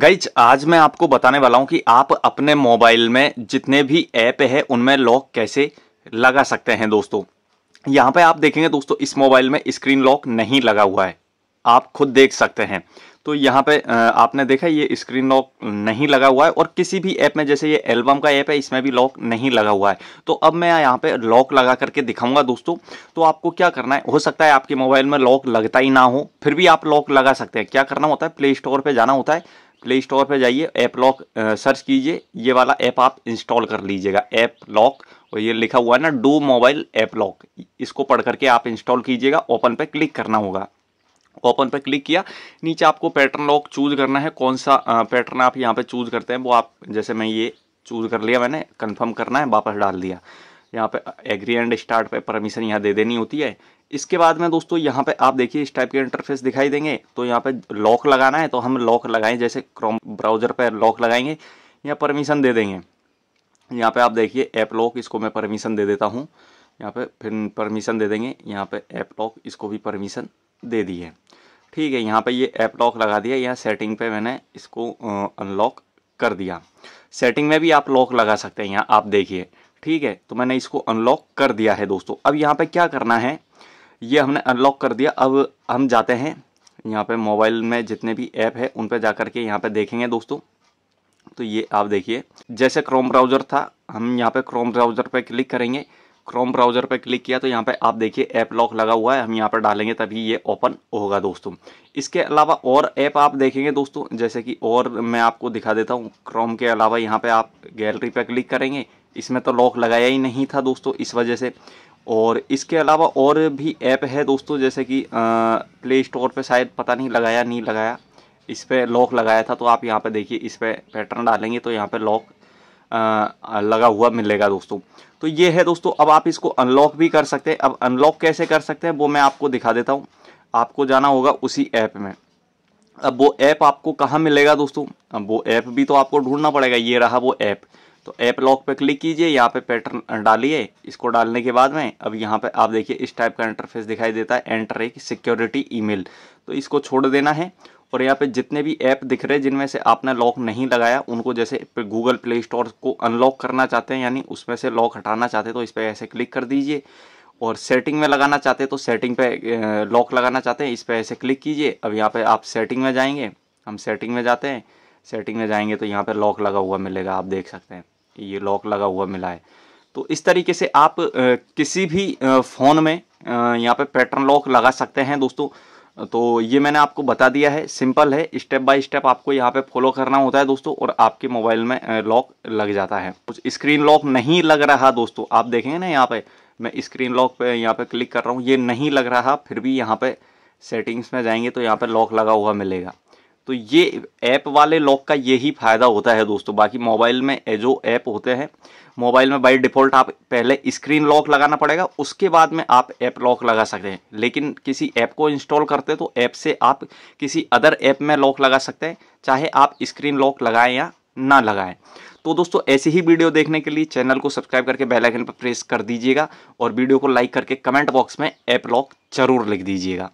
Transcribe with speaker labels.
Speaker 1: guys आज मैं आपको बताने वाला हूं कि आप अपने मोबाइल में जितने भी ऐप है उनमें लॉक कैसे लगा सकते हैं दोस्तों यहां पे आप देखेंगे दोस्तों इस मोबाइल में स्क्रीन लॉक नहीं लगा हुआ है आप खुद देख सकते हैं तो यहाँ पे आपने देखा ये स्क्रीन लॉक नहीं लगा हुआ है और किसी भी ऐप में जैसे ये एल्बम का ऐप है इसमें भी लॉक नहीं लगा हुआ है तो अब मैं यहाँ पे लॉक लगा करके दिखाऊंगा दोस्तों तो आपको क्या करना है हो सकता है आपके मोबाइल में लॉक लगता ही ना हो फिर भी आप लॉक लगा सकते हैं क्या करना होता है प्ले स्टोर पर जाना होता है प्ले स्टोर पर जाइए ऐप लॉक सर्च कीजिए ये वाला ऐप आप इंस्टॉल कर लीजिएगा ऐप लॉक और ये लिखा हुआ है ना डू मोबाइल ऐप लॉक इसको पढ़ करके आप इंस्टॉल कीजिएगा ओपन पे क्लिक करना होगा ओपन पर क्लिक किया नीचे आपको पैटर्न लॉक चूज करना है कौन सा पैटर्न आप यहाँ पे चूज करते हैं वो आप जैसे मैं ये चूज कर लिया मैंने कंफर्म करना है वापस डाल दिया यहाँ पे एग्री एंड स्टार्ट पे परमिशन यहाँ दे देनी होती है इसके बाद में दोस्तों यहाँ पे आप देखिए इस टाइप के इंटरफेस दिखाई देंगे तो यहाँ पे लॉक लगाना है तो हम लॉक लगाएं जैसे क्रोम ब्राउजर पर लॉक लगाएंगे या परमिशन दे देंगे यहाँ पे आप देखिए ऐप लॉक इसको मैं परमिशन दे देता हूँ यहाँ पे फिर परमिशन दे देंगे यहाँ पे ऐप लॉक इसको भी परमिशन दे दी है ठीक है यहाँ पे ये ऐप लॉक लगा दिया यहाँ सेटिंग पे मैंने इसको अनलॉक कर दिया सेटिंग में भी आप लॉक लगा सकते हैं यहाँ आप देखिए ठीक है तो मैंने इसको अनलॉक कर दिया है दोस्तों अब यहाँ पे क्या करना है ये हमने अनलॉक कर दिया अब हम जाते हैं यहाँ पे मोबाइल में जितने भी ऐप है उन पर जा करके के यहाँ पर देखेंगे दोस्तों तो ये आप देखिए जैसे क्रोम ब्राउज़र था हम यहाँ पे क्रोम ब्राउज़र पर क्लिक करेंगे क्रोम ब्राउजर पर क्लिक किया तो यहाँ पे आप देखिए ऐप लॉक लगा हुआ है हम यहाँ पर डालेंगे तभी ये ओपन होगा दोस्तों इसके अलावा और ऐप आप देखेंगे दोस्तों जैसे कि और मैं आपको दिखा देता हूँ क्रोम के अलावा यहाँ पे आप गैलरी पर क्लिक करेंगे इसमें तो लॉक लगाया ही नहीं था दोस्तों इस वजह से और इसके अलावा और भी ऐप है दोस्तों जैसे कि प्ले स्टोर पर शायद पता नहीं लगाया नहीं लगाया इस पर लॉक लगाया था तो आप यहाँ पर देखिए इस पर पैटर्न डालेंगे तो यहाँ पर लॉक लगा हुआ मिलेगा दोस्तों तो ये है दोस्तों अब आप इसको अनलॉक भी कर सकते हैं अब अनलॉक कैसे कर सकते हैं वो मैं आपको दिखा देता हूँ आपको जाना होगा उसी ऐप में अब वो ऐप आपको कहाँ मिलेगा दोस्तों अब वो ऐप भी तो आपको ढूंढना पड़ेगा ये रहा वो ऐप तो ऐप लॉक पे क्लिक कीजिए यहाँ पे पैटर्न डालिए इसको डालने के बाद में अब यहाँ पे आप देखिए इस टाइप का इंटरफेस दिखाई देता है एंटर एक सिक्योरिटी ईमेल तो इसको छोड़ देना है और यहाँ पे जितने भी ऐप दिख रहे हैं जिनमें से आपने लॉक नहीं लगाया उनको जैसे गूगल प्ले स्टोर को अनलॉक करना चाहते हैं यानी उसमें से लॉक हटाना चाहते हैं तो इस पर ऐसे क्लिक कर दीजिए और सेटिंग में लगाना चाहते हैं तो सेटिंग पे लॉक लगाना चाहते हैं इस पर ऐसे क्लिक कीजिए अब यहाँ पे आप सेटिंग में जाएंगे हम सेटिंग में जाते हैं सेटिंग में जाएंगे तो यहाँ पे लॉक लगा हुआ मिलेगा आप देख सकते हैं ये लॉक लगा हुआ मिला है तो इस तरीके से आप किसी भी फ़ोन में यहाँ पे पैटर्न लॉक लगा सकते हैं दोस्तों तो ये मैंने आपको बता दिया है सिंपल है स्टेप बाय स्टेप आपको यहाँ पे फॉलो करना होता है दोस्तों और आपके मोबाइल में लॉक लग जाता है कुछ स्क्रीन लॉक नहीं लग रहा दोस्तों आप देखेंगे ना यहाँ पे मैं स्क्रीन लॉक पे यहाँ पे क्लिक कर रहा हूँ ये नहीं लग रहा फिर भी यहाँ पे सेटिंग्स में जाएंगे तो यहाँ पे लॉक लगा हुआ मिलेगा तो ये ऐप वाले लॉक का यही फ़ायदा होता है दोस्तों बाकी मोबाइल में जो ऐप होते हैं मोबाइल में बाई डिफ़ॉल्ट आप पहले स्क्रीन लॉक लगाना पड़ेगा उसके बाद में आप ऐप लॉक लगा सकते हैं लेकिन किसी ऐप को इंस्टॉल करते हैं तो ऐप से आप किसी अदर ऐप में लॉक लगा सकते हैं चाहे आप स्क्रीन लॉक लगाएं या ना लगाएं तो दोस्तों ऐसे ही वीडियो देखने के लिए चैनल को सब्सक्राइब करके बेल आइकन पर प्रेस कर दीजिएगा और वीडियो को लाइक करके कमेंट बॉक्स में ऐप लॉक जरूर लिख दीजिएगा